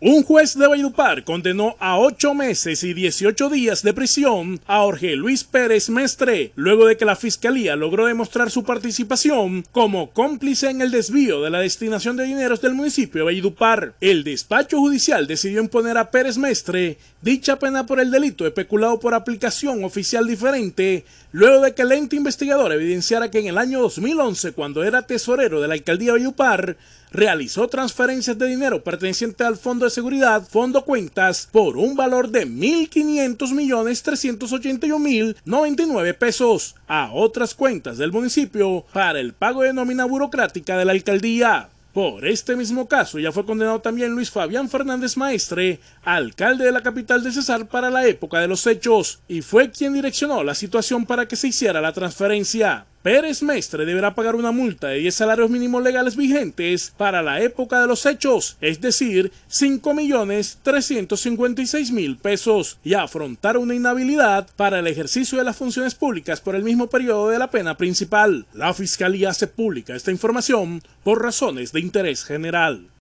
Un juez de Valledupar condenó a ocho meses y 18 días de prisión a Jorge Luis Pérez Mestre, luego de que la fiscalía logró demostrar su participación como cómplice en el desvío de la destinación de dineros del municipio de Valledupar. El despacho judicial decidió imponer a Pérez Mestre dicha pena por el delito especulado por aplicación oficial diferente, luego de que el ente investigador evidenciara que en el año 2011, cuando era tesorero de la alcaldía de Valledupar, realizó transferencias de dinero perteneciente al Fondo de Seguridad, Fondo Cuentas, por un valor de 1.500.381.099 pesos a otras cuentas del municipio para el pago de nómina burocrática de la alcaldía. Por este mismo caso ya fue condenado también Luis Fabián Fernández Maestre, alcalde de la capital de Cesar para la época de los hechos, y fue quien direccionó la situación para que se hiciera la transferencia. Pérez Mestre deberá pagar una multa de 10 salarios mínimos legales vigentes para la época de los hechos, es decir, mil pesos, y afrontar una inhabilidad para el ejercicio de las funciones públicas por el mismo periodo de la pena principal. La Fiscalía hace pública esta información por razones de interés general.